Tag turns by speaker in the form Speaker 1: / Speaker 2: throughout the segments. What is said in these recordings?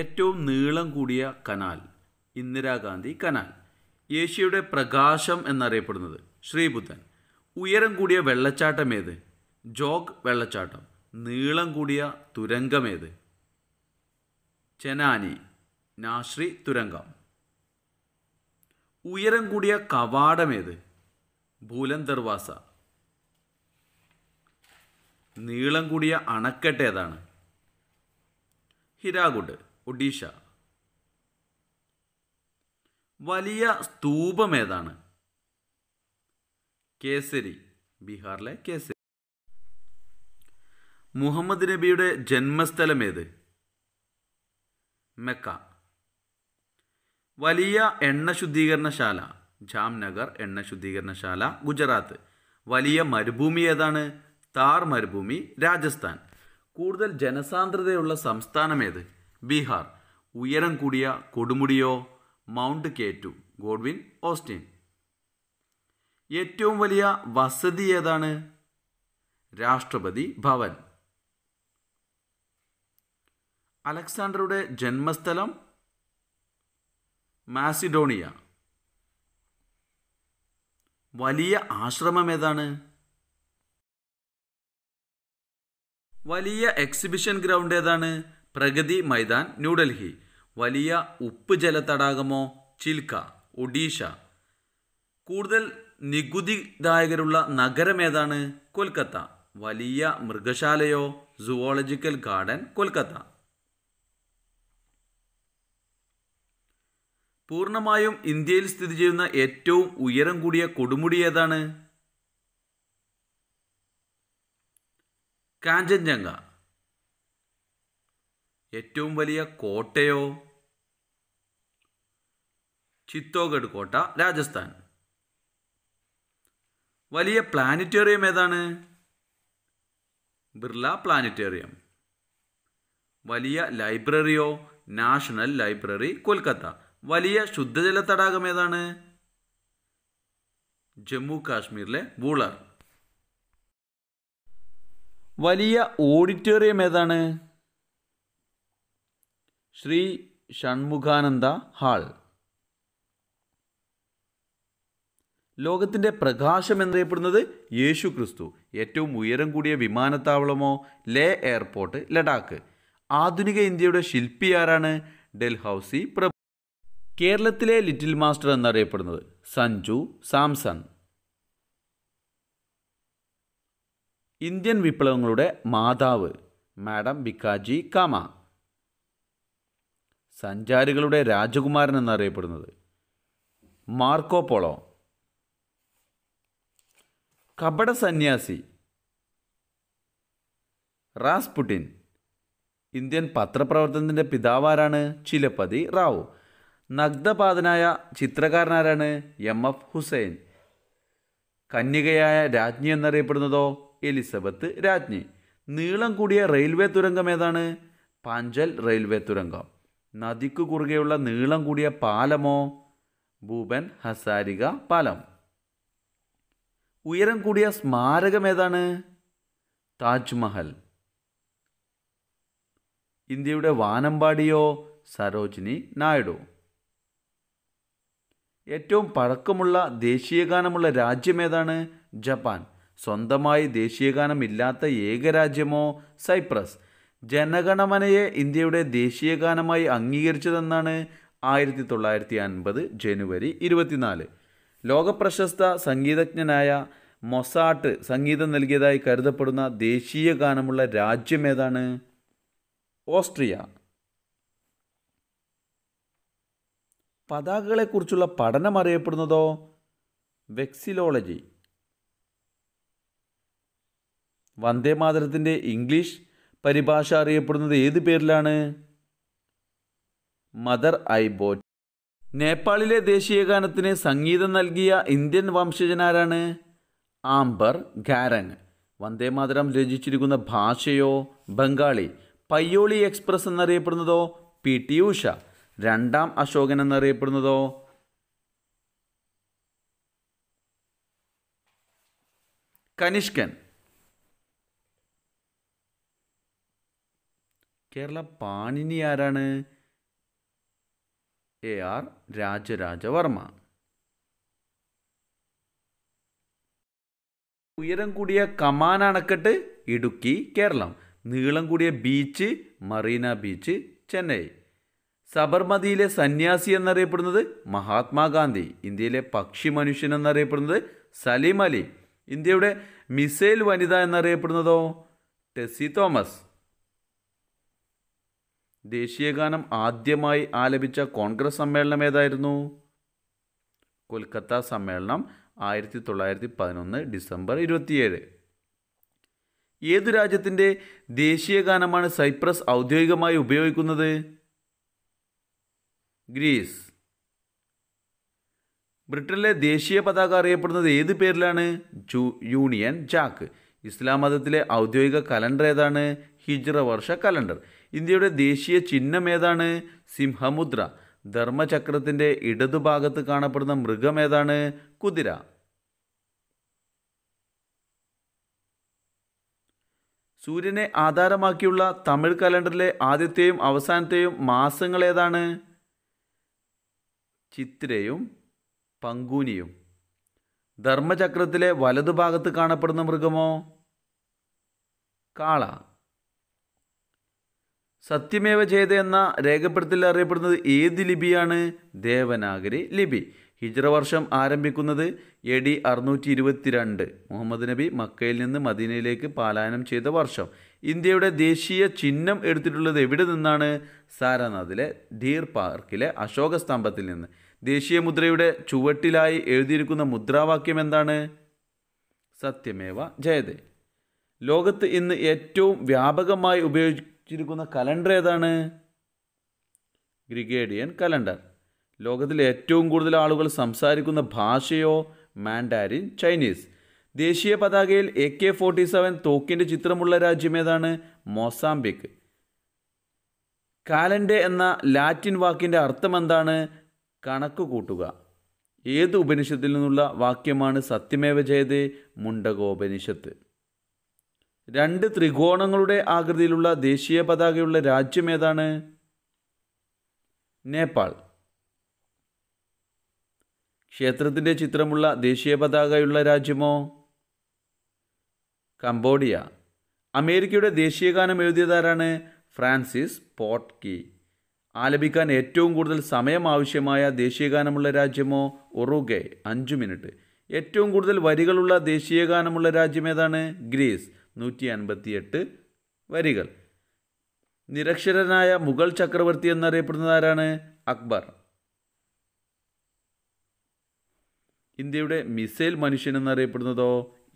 Speaker 1: ഏറ്റവും നീളം കൂടിയ കനാൽ ഇന്ദിരാഗാന്ധി കനാൽ ഏഷ്യയുടെ പ്രകാശം എന്നറിയപ്പെടുന്നത് ശ്രീബുദ്ധൻ ഉയരം കൂടിയ വെള്ളച്ചാട്ടം ഏത് ജോഗ് വെള്ളച്ചാട്ടം നീളം കൂടിയ തുരങ്കമേത് ചെനാനി നാശ്രീ തുരങ്കം ഉയരം കൂടിയ കവാടമേത് ഭൂലൻ ദർവാസ നീളം കൂടിയ അണക്കെട്ട് ഏതാണ് ഹിരാഗുഡ് ഒഡീഷ വലിയ സ്തൂപം ഏതാണ് കേസരി ബീഹാറിലെ കേസരി മുഹമ്മദ് നബിയുടെ ജന്മസ്ഥലം ഏത് മെക്ക വലിയ എണ്ണ ശുദ്ധീകരണശാല ജാംനഗർ എണ്ണ ശുദ്ധീകരണശാല ഗുജറാത്ത് വലിയ മരുഭൂമി ഏതാണ് താർ മരുഭൂമി രാജസ്ഥാൻ കൂടുതൽ ജനസാന്ദ്രതയുള്ള സംസ്ഥാനം ഏത് ബീഹാർ ഉയരം കൂടിയ കൊടുമുടിയോ മൗണ്ട് കേറ്റു ഗോഡ്വിൻ ഓസ്റ്റിൻ ഏറ്റവും വലിയ വസതി ഏതാണ് രാഷ്ട്രപതി ഭവൻ അലക്സാണ്ടറുടെ ജന്മസ്ഥലം മാസിഡോണിയ വലിയ ആശ്രമം ഏതാണ് വലിയ എക്സിബിഷൻ ഗ്രൗണ്ട് ഏതാണ് പ്രഗതി മൈതാൻ ന്യൂഡൽഹി വലിയ ഉപ്പ് ജലതടാകമോ ചിൽക്ക ഒഡീഷ കൂടുതൽ നികുതിദായകരുള്ള നഗരമേതാണ് കൊൽക്കത്ത വലിയ മൃഗശാലയോ സുവോളജിക്കൽ ഗാർഡൻ കൊൽക്കത്ത പൂർണ്ണമായും ഇന്ത്യയിൽ സ്ഥിതി ചെയ്യുന്ന ഏറ്റവും ഉയരം കൂടിയ കൊടുമുടി ഏതാണ് കാഞ്ചൻജംഗ ഏറ്റവും വലിയ കോട്ടയോ ചിത്തോഗഡ് കോട്ട രാജസ്ഥാൻ വലിയ പ്ലാനറ്റേറിയം ഏതാണ് ബിർള പ്ലാനറ്റേറിയം വലിയ ലൈബ്രറിയോ നാഷണൽ ലൈബ്രറി കൊൽക്കത്ത വലിയ ശുദ്ധജല തടാകം ഏതാണ് ജമ്മു കാശ്മീരിലെ ബൂളർ വലിയ ഓഡിറ്റോറിയം ഏതാണ് ശ്രീ ഷൺമുഖാനന്ദ ഹാൾ ലോകത്തിൻ്റെ പ്രകാശം എന്നറിയപ്പെടുന്നത് യേശു ക്രിസ്തു ഏറ്റവും ഉയരം കൂടിയ വിമാനത്താവളമോ ലേ എയർപോർട്ട് ലഡാക്ക് ആധുനിക ഇന്ത്യയുടെ ശില്പി ആരാണ് ഡൽഹൌസി പ്രഭു കേരളത്തിലെ ലിറ്റിൽ മാസ്റ്റർ എന്നറിയപ്പെടുന്നത് സഞ്ജു സാംസൺ ഇന്ത്യൻ വിപ്ലവങ്ങളുടെ മാതാവ് മാഡം ബിക്കാജി കാമ സഞ്ചാരികളുടെ രാജകുമാരൻ എന്നറിയപ്പെടുന്നത് മാർക്കോ പോളോ കപട സന്യാസി റാസ്പുട്ടിൻ ഇന്ത്യൻ പത്രപ്രവർത്തനത്തിൻ്റെ പിതാവാരാണ് ചിലപ്പതി റാവു നഗ്നപാതനായ ചിത്രകാരനാരാണ് എം എഫ് ഹുസൈൻ കന്യകയായ രാജ്ഞി എന്നറിയപ്പെടുന്നതോ എലിസബത്ത് രാജ്ഞി നീളം കൂടിയ റെയിൽവേ തുരങ്കം ഏതാണ് പാഞ്ചൽ റെയിൽവേ തുരങ്കം നദിക്കു കുറുകെയുള്ള നീളം കൂടിയ പാലമോ ഭൂപൻ ഹസാരിക പാലം ഉയരം കൂടിയ സ്മാരകം ഏതാണ് താജ്മഹൽ ഇന്ത്യയുടെ വാനമ്പാടിയോ സരോജിനി നായിഡു ഏറ്റവും പഴക്കമുള്ള ദേശീയഗാനമുള്ള രാജ്യം ഏതാണ് ജപ്പാൻ സ്വന്തമായി ദേശീയഗാനം ഇല്ലാത്ത ഏക രാജ്യമോ സൈപ്രസ് ജനഗണമനയെ ഇന്ത്യയുടെ ദേശീയ ഗാനമായി അംഗീകരിച്ചതെന്നാണ് ആയിരത്തി തൊള്ളായിരത്തി അൻപത് ജനുവരി ഇരുപത്തിനാല് ലോകപ്രശസ്ത സംഗീതജ്ഞനായ മൊസാട്ട് സംഗീതം നൽകിയതായി കരുതപ്പെടുന്ന ദേശീയ ഗാനമുള്ള രാജ്യം ഏതാണ് ഓസ്ട്രിയ പതാകകളെക്കുറിച്ചുള്ള പഠനം അറിയപ്പെടുന്നതോ വെക്സിലോളജി വന്ദേ ഇംഗ്ലീഷ് പരിഭാഷ അറിയപ്പെടുന്നത് ഏത് പേരിലാണ് മദർ ഐ ബോറ്റ് നേപ്പാളിലെ ദേശീയഗാനത്തിന് സംഗീതം നൽകിയ ഇന്ത്യൻ വംശജനാരാണ് ആംബർ ഖാരങ് വന്ദേ മാതരം രചിച്ചിരിക്കുന്ന ഭാഷയോ ബംഗാളി പയ്യോളി എക്സ്പ്രസ് എന്നറിയപ്പെടുന്നതോ പി ടി ഉഷ രണ്ടാം അശോകൻ എന്നറിയപ്പെടുന്നതോ കനിഷ്കൻ കേരള പാണിനി ആരാണ് എ ആർ രാജരാജവർമ്മ ഉയരം കൂടിയ കമാൻ അണക്കെട്ട് ഇടുക്കി കേരളം നീളം കൂടിയ ബീച്ച് മറീന ബീച്ച് ചെന്നൈ സബർമതിയിലെ സന്യാസി എന്നറിയപ്പെടുന്നത് മഹാത്മാഗാന്ധി ഇന്ത്യയിലെ പക്ഷി മനുഷ്യൻ എന്നറിയപ്പെടുന്നത് സലീം അലി ഇന്ത്യയുടെ മിസൈൽ വനിത എന്നറിയപ്പെടുന്നതോ ടെസ്സി തോമസ് ദേശീയഗാനം ആദ്യമായി ആലപിച്ച കോൺഗ്രസ് സമ്മേളനം ഏതായിരുന്നു കൊൽക്കത്ത സമ്മേളനം ആയിരത്തി തൊള്ളായിരത്തി പതിനൊന്ന് ഡിസംബർ ഇരുപത്തിയേഴ് ഏതു രാജ്യത്തിൻ്റെ ദേശീയഗാനമാണ് സൈപ്രസ് ഔദ്യോഗികമായി ഉപയോഗിക്കുന്നത് ഗ്രീസ് ബ്രിട്ടനിലെ ദേശീയ പതാക അറിയപ്പെടുന്നത് ഏത് പേരിലാണ് ജൂ യൂണിയൻ ജാക്ക് ഇസ്ലാം മതത്തിലെ ഔദ്യോഗിക കലണ്ടർ ഏതാണ് ഹിജ്റ വർഷ കലണ്ടർ ഇന്ത്യയുടെ ദേശീയ ചിഹ്നം ഏതാണ് സിംഹമുദ്ര ധർമ്മചക്രത്തിൻ്റെ ഇടതുഭാഗത്ത് കാണപ്പെടുന്ന മൃഗം ഏതാണ് കുതിര സൂര്യനെ ആധാരമാക്കിയുള്ള തമിഴ് കലണ്ടറിലെ ആദ്യത്തെയും അവസാനത്തെയും മാസങ്ങൾ ഏതാണ് ചിത്രയും പങ്കൂനിയും ധർമ്മചക്രത്തിലെ വലതുഭാഗത്ത് കാണപ്പെടുന്ന മൃഗമോ കാള സത്യമേവ ചെയ്ത എന്ന രേഖപ്പെടുത്തൽ അറിയപ്പെടുന്നത് ഏത് ലിപിയാണ് ദേവനാഗരി ലിപി ഹിജ്ര വർഷം ആരംഭിക്കുന്നത് എ ഡി അറുന്നൂറ്റി ഇരുപത്തിരണ്ട് മുഹമ്മദ് നബി മക്കയിൽ നിന്ന് മദീനയിലേക്ക് പാലായനം ചെയ്ത വർഷം ഇന്ത്യയുടെ ദേശീയ ചിഹ്നം എടുത്തിട്ടുള്ളത് എവിടെ നിന്നാണ് സാരനാഥിലെ ധീർ പാർക്കിലെ അശോക സ്തംഭത്തിൽ നിന്ന് ദേശീയ മുദ്രയുടെ ചുവട്ടിലായി എഴുതിയിരിക്കുന്ന മുദ്രാവാക്യം എന്താണ് സത്യമേവ ജയതേ ലോകത്ത് ഇന്ന് ഏറ്റവും വ്യാപകമായി ഉപയോഗി സൂചിപ്പിച്ചിരിക്കുന്ന കലണ്ടർ ഏതാണ് ഗ്രിഗേഡിയൻ കലണ്ടർ ലോകത്തിലെ ഏറ്റവും കൂടുതൽ ആളുകൾ സംസാരിക്കുന്ന ഭാഷയോ മാൻഡാരിൻ ചൈനീസ് ദേശീയ പതാകയിൽ എ കെ ഫോർട്ടി സെവൻ തോക്കിൻ്റെ ചിത്രമുള്ള രാജ്യം ഏതാണ് മൊസാംബിക് കാലൻ്റെ എന്ന ലാറ്റിൻ വാക്കിൻ്റെ അർത്ഥം എന്താണ് കണക്ക് കൂട്ടുക ഏത് ഉപനിഷത്തിൽ നിന്നുള്ള വാക്യമാണ് സത്യമേവ ജയതേ മുണ്ടകോപനിഷത്ത് രണ്ട് ത്രികോണങ്ങളുടെ ആകൃതിയിലുള്ള ദേശീയ പതാകയുള്ള രാജ്യം ഏതാണ് നേപ്പാൾ ക്ഷേത്രത്തിൻ്റെ ചിത്രമുള്ള ദേശീയ പതാകയുള്ള രാജ്യമോ കംബോഡിയ അമേരിക്കയുടെ ദേശീയഗാനം എഴുതിയതാരാണ് ഫ്രാൻസിസ് പോട്ട്കി ആലപിക്കാൻ ഏറ്റവും കൂടുതൽ സമയം ആവശ്യമായ ദേശീയഗാനമുള്ള രാജ്യമോ ഒറുഗെ അഞ്ച് മിനിറ്റ് ഏറ്റവും കൂടുതൽ വരികളുള്ള ദേശീയഗാനമുള്ള രാജ്യം ഏതാണ് ഗ്രീസ് നൂറ്റി അൻപത്തിയെട്ട് വരികൾ നിരക്ഷരനായ മുഗൾ ചക്രവർത്തി എന്നറിയപ്പെടുന്നത് ആരാണ് അക്ബർ ഇന്ത്യയുടെ മിസൈൽ മനുഷ്യൻ എന്നറിയപ്പെടുന്നതോ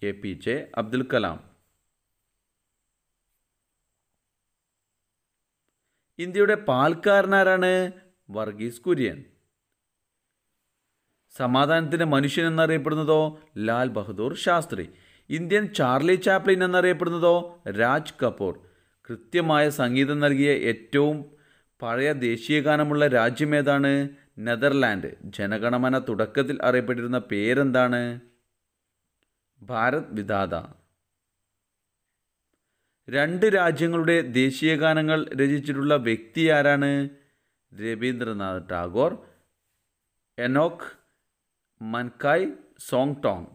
Speaker 1: A P J Abdul Kalam ഇന്ത്യയുടെ പാൽക്കാരനാരാണ് വർഗീസ് കുര്യൻ സമാധാനത്തിൻ്റെ മനുഷ്യൻ എന്നറിയപ്പെടുന്നതോ Lal Bahadur Shastri Indian Charlie Chaplin എന്നറിയപ്പെടുന്നതോ രാജ് കപൂർ കൃത്യമായ സംഗീതം നൽകിയ ഏറ്റവും പഴയ ദേശീയഗാനമുള്ള രാജ്യമേതാണ് നെതർലാൻഡ് ജനഗണമന തുടക്കത്തിൽ അറിയപ്പെട്ടിരുന്ന പേരെന്താണ് ഭാരത് വിധാത രണ്ട് രാജ്യങ്ങളുടെ ദേശീയഗാനങ്ങൾ രചിച്ചിട്ടുള്ള വ്യക്തി ആരാണ് Rabindranath Tagore Enoch Mankayi Sontonga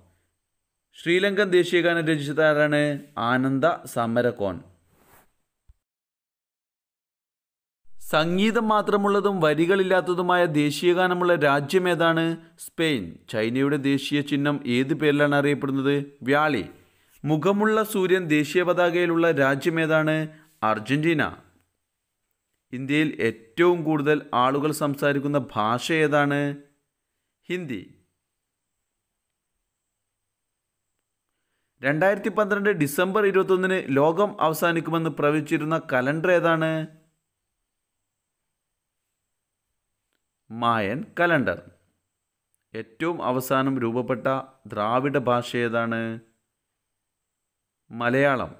Speaker 1: Sri Lankan ദേശീയഗാനം രചിച്ചത് ആരാണ് ആനന്ദ സമരകോൺ സംഗീതം മാത്രമുള്ളതും വരികളില്ലാത്തതുമായ ദേശീയഗാനമുള്ള രാജ്യം ഏതാണ് സ്പെയിൻ ചൈനയുടെ ദേശീയ ചിഹ്നം ഏത് പേരിലാണ് അറിയപ്പെടുന്നത് വ്യാളി മുഖമുള്ള സൂര്യൻ ദേശീയ പതാകയിലുള്ള രാജ്യം ഏതാണ് അർജന്റീന ഇന്ത്യയിൽ ഏറ്റവും കൂടുതൽ ആളുകൾ സംസാരിക്കുന്ന ഭാഷ ഏതാണ് ഹിന്ദി രണ്ടായിരത്തി പന്ത്രണ്ട് ഡിസംബർ ഇരുപത്തൊന്നിന് ലോകം അവസാനിക്കുമെന്ന് പ്രവചിച്ചിരുന്ന കലണ്ടർ ഏതാണ് മായൻ കലണ്ടർ ഏറ്റവും അവസാനം രൂപപ്പെട്ട ദ്രാവിഡ ഭാഷ ഏതാണ് മലയാളം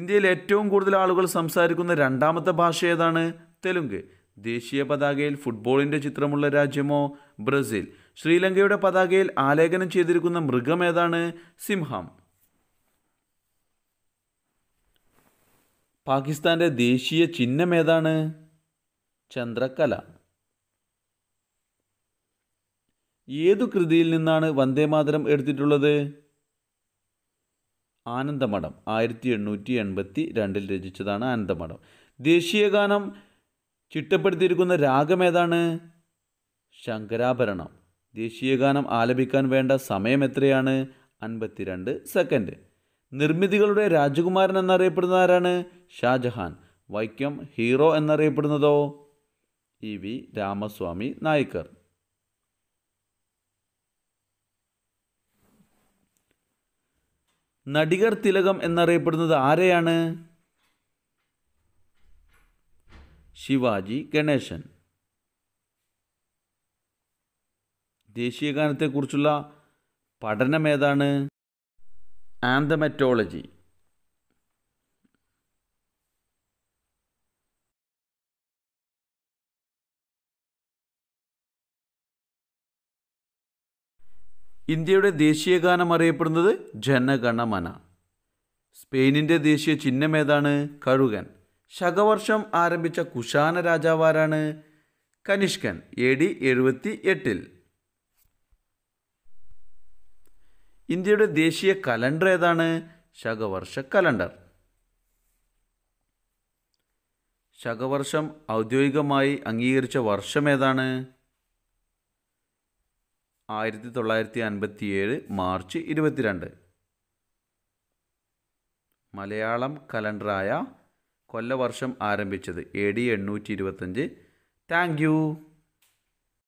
Speaker 1: ഇന്ത്യയിൽ ഏറ്റവും കൂടുതൽ ആളുകൾ സംസാരിക്കുന്ന രണ്ടാമത്തെ ഭാഷ ഏതാണ് തെലുങ്ക് ദേശീയ പതാകയിൽ ഫുട്ബോളിൻ്റെ ചിത്രമുള്ള രാജ്യമോ ബ്രസീൽ ശ്രീലങ്കയുടെ പതാകയിൽ ആലേഖനം ചെയ്തിരിക്കുന്ന മൃഗം ഏതാണ് സിംഹം പാകിസ്ഥാന്റെ ദേശീയ ചിഹ്നം ഏതാണ് ചന്ദ്രക്കല ഏതു കൃതിയിൽ നിന്നാണ് വന്ദേമാതരം എടുത്തിട്ടുള്ളത് ആനന്ദമഠം ആയിരത്തി എണ്ണൂറ്റി എൺപത്തി രണ്ടിൽ രചിച്ചതാണ് ആനന്ദമഠം ദേശീയ ഗാനം ചിട്ടപ്പെടുത്തിയിരിക്കുന്ന രാഗം ഏതാണ് ശങ്കരാഭരണം ദേശീയഗാനം ആലപിക്കാൻ വേണ്ട സമയം എത്രയാണ് അൻപത്തിരണ്ട് സെക്കൻഡ് നിർമ്മിതികളുടെ രാജകുമാരൻ എന്നറിയപ്പെടുന്ന ആരാണ് ഷാജഹാൻ വൈക്കം ഹീറോ എന്നറിയപ്പെടുന്നതോ ഇ വി രാമസ്വാമി നായിക്കർ നടികർ തിലകം എന്നറിയപ്പെടുന്നത് ആരെയാണ് ശിവാജി ഗണേശൻ ദേശീയഗാനത്തെക്കുറിച്ചുള്ള പഠനം ഏതാണ് ആന്തമറ്റോളജി ഇന്ത്യയുടെ ദേശീയഗാനം അറിയപ്പെടുന്നത് ജനഗണമന സ്പെയിനിൻ്റെ ദേശീയ ചിഹ്നം ഏതാണ് കഴുകൻ ശകവർഷം ആരംഭിച്ച കുശാന രാജാവാരാണ് കനിഷ്കൻ എ ഡി എഴുപത്തി എട്ടിൽ ഇന്ത്യയുടെ ദേശീയ കലണ്ടർ ഏതാണ് ശകവർഷ കലണ്ടർ ശകവർഷം ഔദ്യോഗികമായി അംഗീകരിച്ച വർഷം ഏതാണ് ആയിരത്തി തൊള്ളായിരത്തി ഏഴ് മാർച്ച് ഇരുപത്തിരണ്ട് മലയാളം കലണ്ടറായ കൊല്ലവർഷം ആരംഭിച്ചത് എ ഡി എണ്ണൂറ്റി ഇരുപത്തഞ്ച് താങ്ക് യു